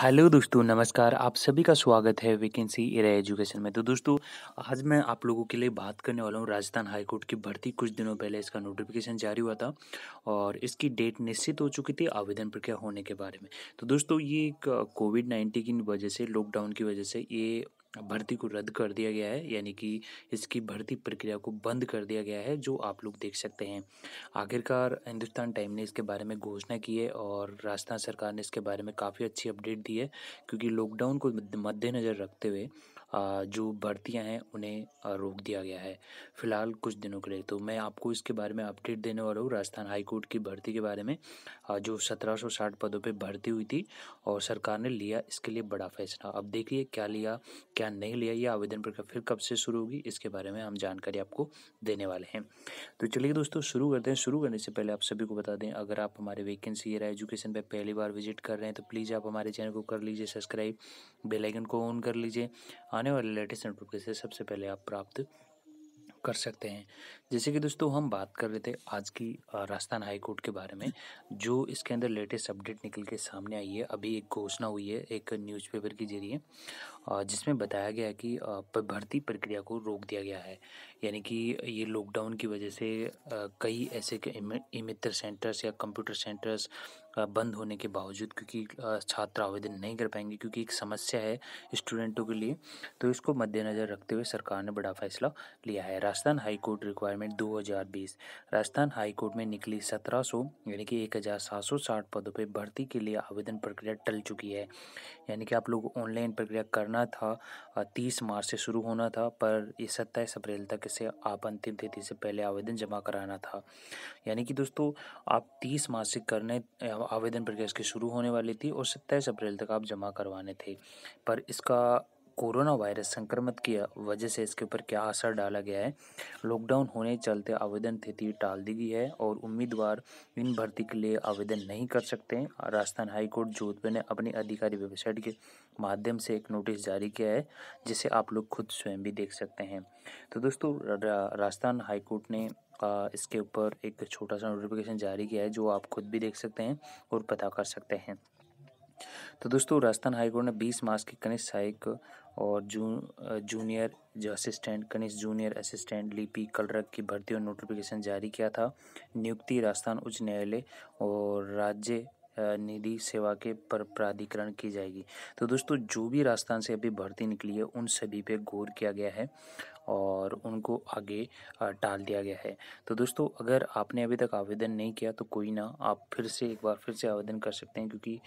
hello दोस्तों नमस्कार आप सभी का स्वागत है वैकेंसी एरा एजुकेशन में तो दोस्तों आज मैं आप लोगों के लिए बात करने वाला हूँ राजस्थान हाईकोर्ट की भर्ती कुछ दिनों पहले इसका नोटिफिकेशन जारी हुआ था और इसकी डेट निश्चित हो चुकी थी आवेदन प्रक्रिया होने के बारे में तो दोस्तों ये कोविड नाइन्टीन की वजह से लॉकडाउन की वजह से ये भर्ती को रद्द कर दिया गया है यानी कि इसकी भर्ती प्रक्रिया को बंद कर दिया गया है जो आप लोग देख सकते हैं आखिरकार हिंदुस्तान टाइम ने इसके बारे में घोषणा की है और राजस्थान सरकार ने इसके बारे में काफ़ी अच्छी अपडेट दी है क्योंकि लॉकडाउन को मद्देनज़र रखते हुए जो भर्तियाँ हैं उन्हें रोक दिया गया है फ़िलहाल कुछ दिनों के लिए तो मैं आपको इसके बारे में अपडेट देने वाला हूँ राजस्थान हाईकोर्ट की भर्ती के बारे में जो 1760 पदों पे भर्ती हुई थी और सरकार ने लिया इसके लिए बड़ा फैसला अब देखिए क्या लिया क्या नहीं लिया ये आवेदन प्रक्रिया फिर कब से शुरू होगी इसके बारे में हम जानकारी आपको देने वाले हैं तो चलिए दोस्तों शुरू करते हैं शुरू करने से पहले आप सभी को बता दें अगर आप हमारे वैकेंसी या एजुकेशन पर पहली बार विजिट कर रहे हैं तो प्लीज़ आप हमारे चैनल को कर लीजिए सब्सक्राइब बेलाइकन को ऑन कर लीजिए आने वाले लेटेस्ट नोटिफिकेशन सबसे पहले आप प्राप्त कर सकते हैं जैसे कि दोस्तों हम बात कर रहे थे आज की राजस्थान हाई कोर्ट के बारे में जो इसके अंदर लेटेस्ट अपडेट निकल के सामने आई है अभी एक घोषणा हुई है एक न्यूज़पेपर के जरिए जिसमें बताया गया है कि भर्ती प्रक्रिया को रोक दिया गया है यानी कि ये लॉकडाउन की वजह से कई ऐसे इमित्र सेंटर्स या कंप्यूटर सेंटर्स बंद होने के बावजूद क्योंकि छात्र आवेदन नहीं कर पाएंगे क्योंकि एक समस्या है स्टूडेंटों के लिए तो इसको मद्देनज़र रखते हुए सरकार ने बड़ा फैसला लिया है Rajasthan high court requirement 2020 Rajasthan high court में निकली 1700 यानी कि एक पदों पर भर्ती के लिए आवेदन प्रक्रिया टल चुकी है यानी कि आप लोग ऑनलाइन प्रक्रिया करना था तीस मार्च से शुरू होना था पर ये सत्ताईस अप्रैल तक इसे आप अंतिम तिथि से पहले आवेदन जमा कराना था यानी कि दोस्तों आप तीस मार्च से करने आवेदन प्रक्रिया इसकी शुरू होने वाली थी और सत्ताईस अप्रैल तक आप जमा करवाने थे पर इसका कोरोना वायरस संक्रमित की वजह से इसके ऊपर क्या असर डाला गया है लॉकडाउन होने चलते आवेदन तिथि टाल दी गई है और उम्मीदवार इन भर्ती के लिए आवेदन नहीं कर सकते हैं राजस्थान हाईकोर्ट जोधपुर ने अपनी अधिकारी वेबसाइट के माध्यम से एक नोटिस जारी किया है जिसे आप लोग खुद स्वयं भी देख सकते हैं तो दोस्तों राजस्थान हाईकोर्ट ने इसके ऊपर एक छोटा सा नोटिफिकेशन जारी किया है जो आप खुद भी देख सकते हैं और पता कर सकते हैं तो दोस्तों राजस्थान हाईकोर्ट ने 20 मार्च की कनिष्ठ सहायक और जू जूनियर जो असिस्टेंट कनिष्ठ जूनियर असिस्टेंट लिपि कलरक की भर्ती और नोटिफिकेशन जारी किया था नियुक्ति राजस्थान उच्च न्यायालय और राज्य निधि सेवा के पर प्राधिकरण की जाएगी तो दोस्तों जो भी राजस्थान से अभी भर्ती निकली है उन सभी पे गौर किया गया है और उनको आगे टाल दिया गया है तो दोस्तों अगर आपने अभी तक आवेदन नहीं किया तो कोई ना आप फिर से एक बार फिर से आवेदन कर सकते हैं क्योंकि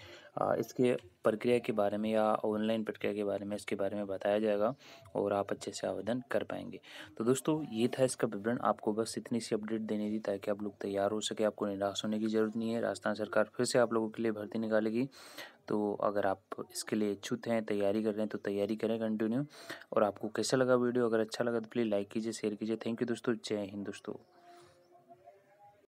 इसके प्रक्रिया के बारे में या ऑनलाइन प्रक्रिया के बारे में इसके बारे में बताया जाएगा और आप अच्छे से आवेदन कर पाएंगे तो दोस्तों ये था इसका विवरण आपको बस इतनी सी अपडेट देने थी ताकि आप लोग तैयार हो सके आपको निराश होने की जरूरत नहीं है राजस्थान सरकार फिर से आप लोग लोगों के लिए भर्ती निकालेगी तो अगर आप इसके लिए इच्छुक हैं तैयारी कर रहे हैं तो तैयारी करें कंटिन्यू और आपको कैसा लगा वीडियो अगर अच्छा लगा तो प्लीज़ लाइक कीजिए शेयर कीजिए थैंक यू दोस्तों जय हिंद दोस्तों